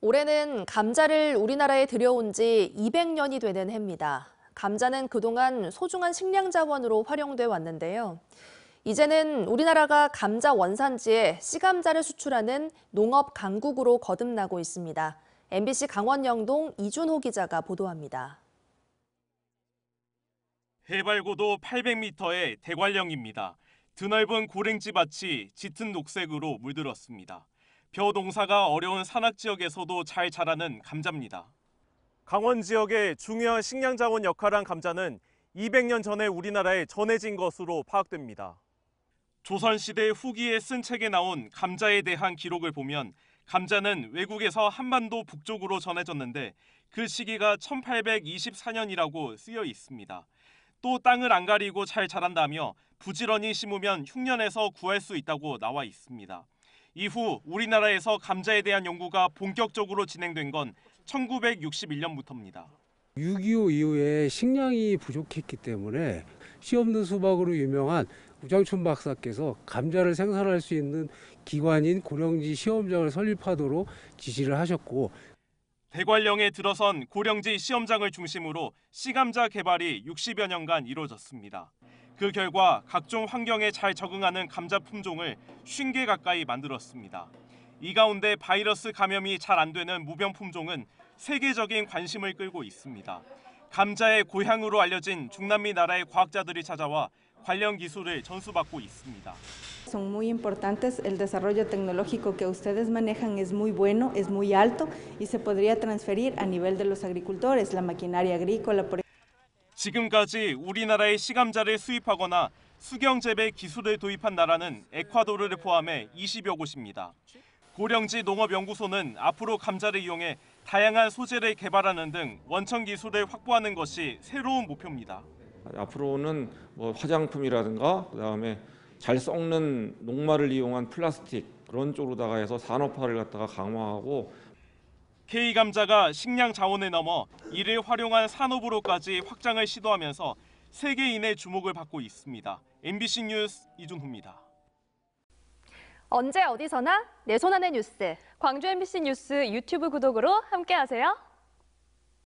올해는 감자를 우리나라에 들여온 지 200년이 되는 해입니다. 감자는 그동안 소중한 식량 자원으로 활용돼 왔는데요. 이제는 우리나라가 감자 원산지에 씨감자를 수출하는 농업 강국으로 거듭나고 있습니다. MBC 강원 영동 이준호 기자가 보도합니다. 해발고도 800m의 대관령입니다. 드넓은 고랭지 밭이 짙은 녹색으로 물들었습니다. 벼 농사가 어려운 산악 지역에서도 잘 자라는 감자입니다. 강원 지역의 중요한 식량 자원 역할한 감자는 200년 전에 우리나라에 전해진 것으로 파악됩니다. 조선시대 후기에 쓴 책에 나온 감자에 대한 기록을 보면 감자는 외국에서 한반도 북쪽으로 전해졌는데 그 시기가 1824년이라고 쓰여 있습니다. 또 땅을 안 가리고 잘 자란다며 부지런히 심으면 흉년에서 구할 수 있다고 나와 있습니다. 이후 우리나라에서 감자에 대한 연구가 본격적으로 진행된 건 1961년부터입니다. 6.25 이후에 식량이 부족했기 때문에 씨 없는 수박으로 유명한 우장춘 박사께서 감자를 생산할 수 있는 기관인 고령지 시험장을 설립하도록 지시를 하셨고 대관령에 들어선 고령지 시험장을 중심으로 씨감자 개발이 60여 년간 이루어졌습니다. 그 결과 각종 환경에 잘 적응하는 감자 품종을 50개 가까이 만들었습니다. 이 가운데 바이러스 감염이 잘 안 되는 무병 품종은 세계적인 관심을 끌고 있습니다. 감자의 고향으로 알려진 중남미 나라의 과학자들이 찾아와 관련 기술을 전수받고 있습니다. son muy importantes. El desarrollo tecnológico que ustedes manejan es muy bueno, es muy alto y se podría transferir a nivel de los agricultores, la maquinaria agrícola, por ejemplo. 지금까지 우리나라의 시감자를 수입하거나 수경 재배 기술을 도입한 나라는 에콰도르를 포함해 20여 곳입니다. 고령지 농업연구소는 앞으로 감자를 이용해 다양한 소재를 개발하는 등 원천 기술을 확보하는 것이 새로운 목표입니다. 앞으로는 뭐 화장품이라든가 그다음에 잘 썩는 녹말을 이용한 플라스틱 그런 쪽으로다가 해서 산업화를 갖다가 강화하고 K감자가 식량 자원에 넘어 이를 활용한 산업으로까지 확장을 시도하면서 세계인의 주목을 받고 있습니다. MBC 뉴스 이준호입니다. 언제 어디서나 내 손안의 뉴스, 광주 MBC 뉴스 유튜브 구독으로 함께하세요.